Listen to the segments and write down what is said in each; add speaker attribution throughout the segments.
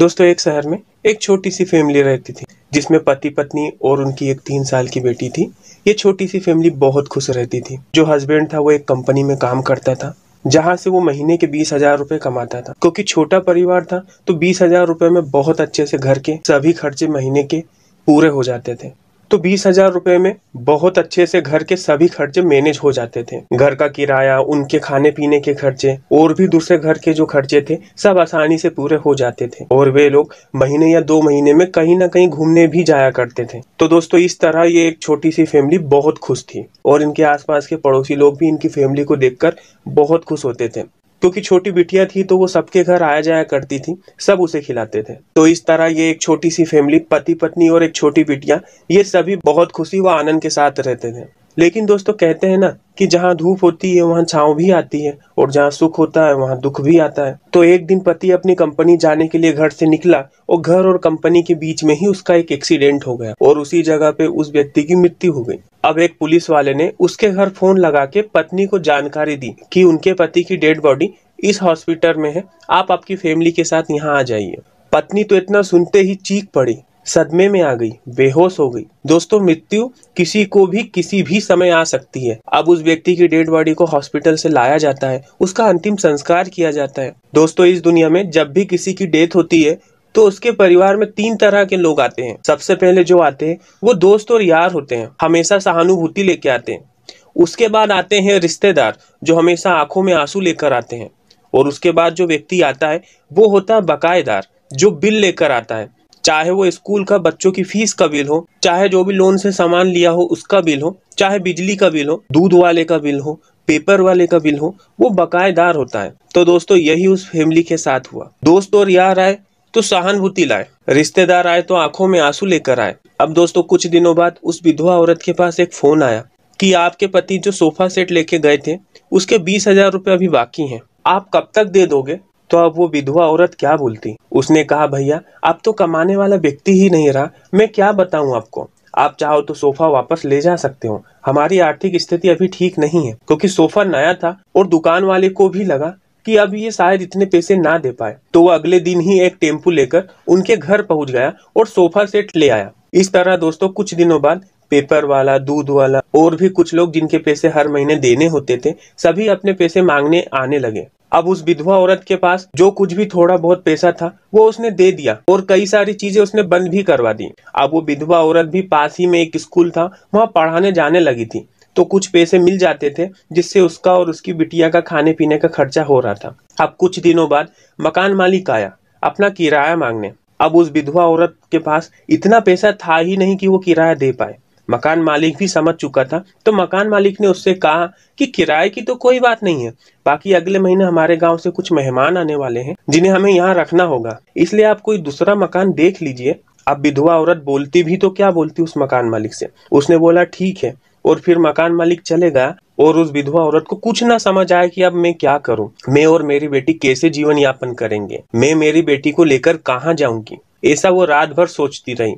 Speaker 1: दोस्तों एक शहर में एक छोटी सी फैमिली रहती थी जिसमें पति पत्नी और उनकी एक तीन साल की बेटी थी ये छोटी सी फैमिली बहुत खुश रहती थी जो हस्बैंड था वो एक कंपनी में काम करता था जहाँ से वो महीने के बीस हजार रूपए कमाता था क्योंकि छोटा परिवार था तो बीस हजार रूपए में बहुत अच्छे से घर के सभी खर्चे महीने के पूरे हो जाते थे तो बीस हजार रुपए में बहुत अच्छे से घर के सभी खर्चे मैनेज हो जाते थे घर का किराया उनके खाने पीने के खर्चे और भी दूसरे घर के जो खर्चे थे सब आसानी से पूरे हो जाते थे और वे लोग महीने या दो महीने में कहीं ना कहीं घूमने भी जाया करते थे तो दोस्तों इस तरह ये एक छोटी सी फैमिली बहुत खुश थी और इनके आसपास के पड़ोसी लोग भी इनकी फैमिली को देखकर बहुत खुश होते थे क्योंकि छोटी बिटिया थी तो वो सबके घर आया जाया करती थी सब उसे खिलाते थे तो इस तरह ये एक छोटी सी फैमिली पति पत्नी और एक छोटी बिटिया ये सभी बहुत खुशी व आनंद के साथ रहते थे लेकिन दोस्तों कहते हैं ना कि जहाँ धूप होती है वहाँ छाँव भी आती है और जहाँ सुख होता है वहाँ दुख भी आता है तो एक दिन पति अपनी कंपनी जाने के लिए घर से निकला और घर और कंपनी के बीच में ही उसका एक एक्सीडेंट हो गया और उसी जगह पे उस व्यक्ति की मृत्यु हो गई अब एक पुलिस वाले ने उसके घर फोन लगा के पत्नी को जानकारी दी की उनके पति की डेड बॉडी इस हॉस्पिटल में है आप आपकी फैमिली के साथ यहाँ आ जाइए पत्नी तो इतना सुनते ही चीख पड़ी सदमे में आ गई बेहोश हो गई दोस्तों मृत्यु किसी को भी किसी भी समय आ सकती है अब उस व्यक्ति की डेड बॉडी को हॉस्पिटल से लाया जाता है उसका अंतिम संस्कार किया जाता है दोस्तों इस दुनिया में जब भी किसी की डेथ होती है तो उसके परिवार में तीन तरह के लोग आते हैं सबसे पहले जो आते हैं वो दोस्त और यार होते हैं हमेशा सहानुभूति लेके आते हैं उसके बाद आते हैं रिश्तेदार जो हमेशा आंखों में आंसू लेकर आते हैं और उसके बाद जो व्यक्ति आता है वो होता है बकायेदार जो बिल लेकर आता है चाहे वो स्कूल का बच्चों की फीस का बिल हो चाहे जो भी लोन से सामान लिया हो उसका बिल हो चाहे बिजली का बिल हो दूध वाले का बिल हो पेपर वाले का बिल हो वो बकायेदार होता है तो दोस्तों यही उस फैमिली के साथ हुआ दोस्त और यार आए तो सहानुभूति लाए रिश्तेदार आए तो आंखों में आंसू लेकर आए अब दोस्तों कुछ दिनों बाद उस विधवा औरत के पास एक फोन आया कि आपके पति जो सोफा सेट लेके गए थे उसके बीस हजार रूपए अभी बाकी हैं आप कब तक दे दोगे तो अब वो विधवा औरत क्या बोलती उसने कहा भैया आप तो कमाने वाला व्यक्ति ही नहीं रहा मैं क्या बताऊं आपको आप चाहो तो सोफा वापस ले जा सकते हो हमारी आर्थिक स्थिति अभी ठीक नहीं है क्योंकि सोफा नया था और दुकान वाले को भी लगा कि अब ये शायद इतने पैसे ना दे पाए तो वो अगले दिन ही एक टेम्पू लेकर उनके घर पहुंच गया और सोफा सेट ले आया इस तरह दोस्तों कुछ दिनों बाद पेपर वाला दूध वाला और भी कुछ लोग जिनके पैसे हर महीने देने होते थे सभी अपने पैसे मांगने आने लगे अब उस विधवा औरत के पास जो कुछ भी थोड़ा बहुत पैसा था वो उसने दे दिया और कई सारी चीजें उसने बंद भी करवा दी अब वो विधवा औरत भी पास ही में एक स्कूल था वहाँ पढ़ाने जाने लगी थी तो कुछ पैसे मिल जाते थे जिससे उसका और उसकी बिटिया का खाने पीने का खर्चा हो रहा था अब कुछ दिनों बाद मकान मालिक आया अपना किराया मांगने अब उस विधवा औरत के पास इतना पैसा था ही नहीं कि वो किराया दे पाए मकान मालिक भी समझ चुका था तो मकान मालिक ने उससे कहा कि किराए की तो कोई बात नहीं है बाकी अगले महीने हमारे गांव से कुछ मेहमान आने वाले हैं जिन्हें हमें यहाँ रखना होगा इसलिए आप कोई दूसरा मकान देख लीजिए अब विधवा औरत बोलती भी तो क्या बोलती उस मकान मालिक से उसने बोला ठीक है और फिर मकान मालिक चले गया और उस विधवा औरत को कुछ ना समझ आया कि अब मैं क्या करूं मैं और मेरी बेटी कैसे जीवन यापन करेंगे मैं मेरी बेटी को लेकर कहाँ जाऊंगी ऐसा वो रात भर सोचती रही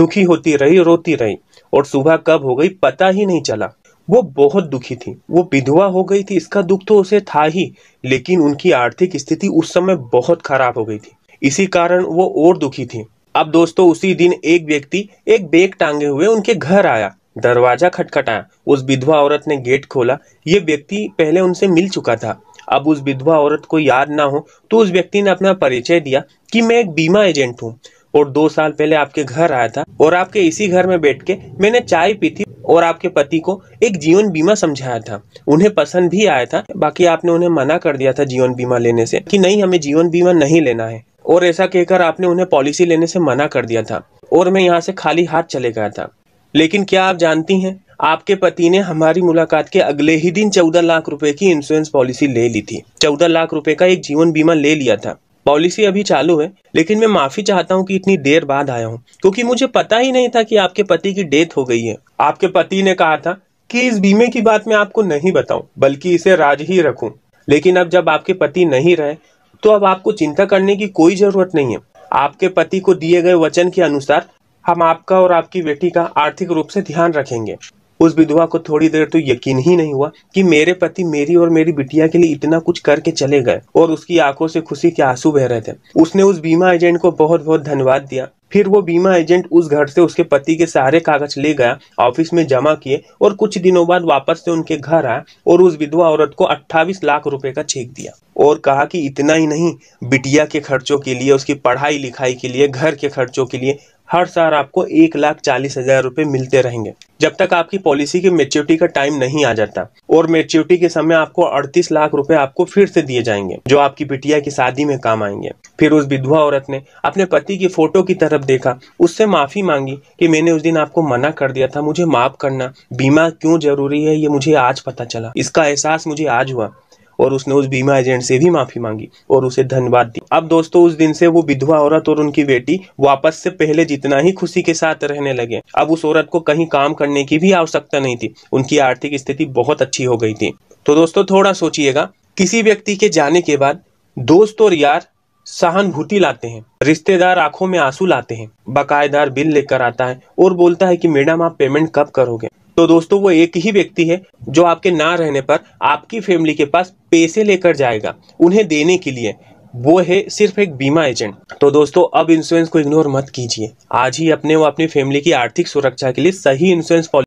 Speaker 1: दुखी होती रही रोती रही और सुबह कब हो गई पता ही नहीं चला वो बहुत दुखी थी वो विधवा हो गई थी इसका दुख तो उसे था ही लेकिन उनकी आर्थिक स्थिति उस समय बहुत खराब हो गई थी इसी कारण वो और दुखी थी अब दोस्तों उसी दिन एक व्यक्ति एक बैग टांगे हुए उनके घर आया दरवाजा खटखटाया उस विधवा औरत ने गेट खोला ये व्यक्ति पहले उनसे मिल चुका था अब उस विधवा औरत को याद ना हो तो उस व्यक्ति ने अपना परिचय दिया कि मैं एक बीमा एजेंट हूँ और दो साल पहले आपके घर आया था और आपके इसी घर में बैठ के मैंने चाय पी थी और आपके पति को एक जीवन बीमा समझाया था उन्हें पसंद भी आया था बाकी आपने उन्हें मना कर दिया था जीवन बीमा लेने से कि नहीं हमें जीवन बीमा नहीं लेना है और ऐसा कहकर आपने उन्हें पॉलिसी लेने से मना कर दिया था और मैं यहाँ से खाली हाथ चले गया था लेकिन क्या आप जानती हैं आपके पति ने हमारी मुलाकात के अगले ही दिन चौदह लाख रुपए की इंश्योरेंस पॉलिसी ले ली थी चौदह लाख रुपए का एक जीवन बीमा ले लिया था पॉलिसी अभी चालू है लेकिन मैं माफ़ी चाहता हूँ कि इतनी देर बाद आया हूँ क्योंकि मुझे पता ही नहीं था कि आपके पति की डेथ हो गई है आपके पति ने कहा था कि इस बीमे की बात मैं आपको नहीं बताऊं बल्कि इसे राज ही रखूं लेकिन अब जब आपके पति नहीं रहे तो अब आपको चिंता करने की कोई जरूरत नहीं है आपके पति को दिए गए वचन के अनुसार हम आपका और आपकी बेटी का आर्थिक रूप से ध्यान रखेंगे उस विधवा को थोड़ी देर तो यकीन ही नहीं हुआ कि मेरे पति मेरी और मेरी बिटिया के लिए इतना कुछ करके चले गए और उसकी आंखों से खुशी के आंसू बह रहे थे उसने उस बीमा एजेंट को बहुत बहुत धन्यवाद दिया फिर वो बीमा एजेंट उस घर से उसके पति के सारे कागज ले गया ऑफिस में जमा किए और कुछ दिनों बाद वापस से उनके घर आया और उस विधवा औरत को 28 लाख रुपए का चेक दिया और कहा कि इतना ही नहीं बिटिया के खर्चों के लिए उसकी पढ़ाई लिखाई के लिए घर के खर्चों के लिए हर साल आपको एक लाख चालीस हजार रूपए मिलते रहेंगे जब तक आपकी पॉलिसी की मेच्योरिटी का टाइम नहीं आ जाता और मेच्योरिटी के समय आपको अड़तीस लाख रुपए आपको फिर से दिए जाएंगे जो आपकी बिटिया की शादी में काम आएंगे फिर उस विधवा औरत ने अपने पति की फोटो की तरफ देखा उससे माफी मांगी कि मैंने उस दिन आपको मना कर दिया था मुझे माफ करना बीमा क्यों जरूरी है ये मुझे आज पता चला इसका एहसास मुझे आज हुआ और उसने उस बीमा एजेंट से भी माफी मांगी और उसे धन्यवाद दी अब दोस्तों उस दिन से वो विधवा औरत और उनकी बेटी वापस से पहले जितना ही खुशी के साथ रहने लगे अब उस औरत को कहीं काम करने की भी आवश्यकता नहीं थी उनकी आर्थिक स्थिति बहुत अच्छी हो गई थी तो दोस्तों थोड़ा सोचिएगा किसी व्यक्ति के जाने के बाद दोस्त और यार सहानुभूति लाते हैं रिश्तेदार आंखों में आंसू लाते हैं बकायेदार बिल लेकर आता है और बोलता है कि मैडम आप पेमेंट कब करोगे तो दोस्तों वो एक ही व्यक्ति है जो आपके ना रहने पर आपकी फैमिली के पास पैसे लेकर जाएगा उन्हें देने के लिए वो है सिर्फ एक बीमा एजेंट तो दोस्तों अब इंश्योरेंस को इग्नोर मत कीजिए आज ही अपने वो अपनी फैमिली की आर्थिक सुरक्षा के लिए सही इंश्योरेंस पॉलिसी